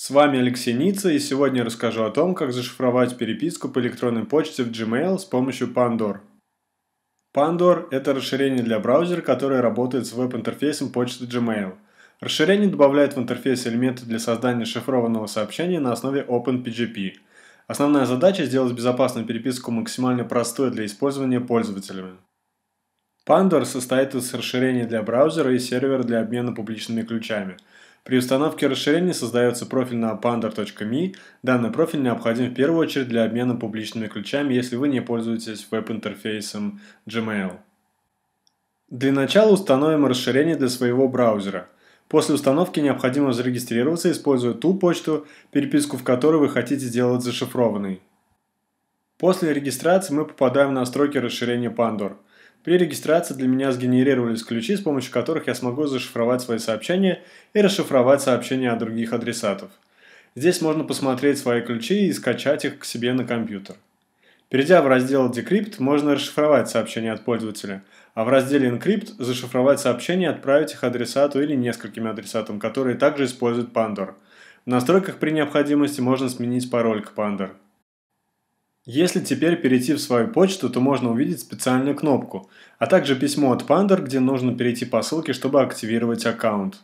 С вами Алексей Ница, и сегодня я расскажу о том, как зашифровать переписку по электронной почте в Gmail с помощью Pandor. Pandor – это расширение для браузера, которое работает с веб-интерфейсом почты Gmail. Расширение добавляет в интерфейс элементы для создания шифрованного сообщения на основе OpenPGP. Основная задача – сделать безопасную переписку максимально простой для использования пользователями. Pandor состоит из расширения для браузера и сервера для обмена публичными ключами – при установке расширения создается профиль на pandar.me. Данный профиль необходим в первую очередь для обмена публичными ключами, если вы не пользуетесь веб-интерфейсом Gmail. Для начала установим расширение для своего браузера. После установки необходимо зарегистрироваться, используя ту почту, переписку в которой вы хотите сделать зашифрованной. После регистрации мы попадаем в настройки расширения Pandora. При регистрации для меня сгенерировались ключи, с помощью которых я смогу зашифровать свои сообщения и расшифровать сообщения от других адресатов. Здесь можно посмотреть свои ключи и скачать их к себе на компьютер. Перейдя в раздел Decrypt, можно расшифровать сообщения от пользователя, а в разделе Encrypt зашифровать сообщения и отправить их адресату или нескольким адресатам, которые также используют Pandor. В настройках при необходимости можно сменить пароль к Pandor. Если теперь перейти в свою почту, то можно увидеть специальную кнопку, а также письмо от Pandar, где нужно перейти по ссылке, чтобы активировать аккаунт.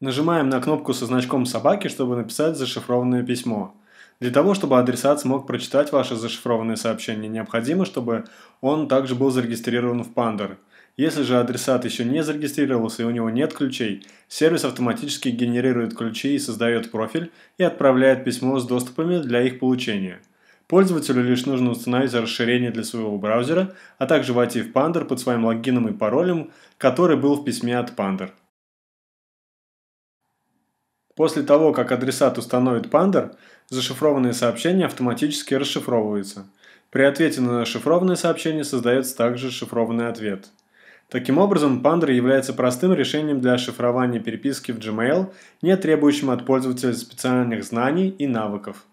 Нажимаем на кнопку со значком собаки, чтобы написать зашифрованное письмо. Для того, чтобы адресат смог прочитать ваше зашифрованное сообщение, необходимо, чтобы он также был зарегистрирован в Pandar. Если же адресат еще не зарегистрировался и у него нет ключей, сервис автоматически генерирует ключи и создает профиль и отправляет письмо с доступами для их получения. Пользователю лишь нужно установить расширение для своего браузера, а также войти в Pander под своим логином и паролем, который был в письме от Pander. После того, как адресат установит Pander, зашифрованные сообщения автоматически расшифровываются. При ответе на шифрованное сообщение создается также шифрованный ответ. Таким образом, Pander является простым решением для шифрования переписки в Gmail, не требующим от пользователя специальных знаний и навыков.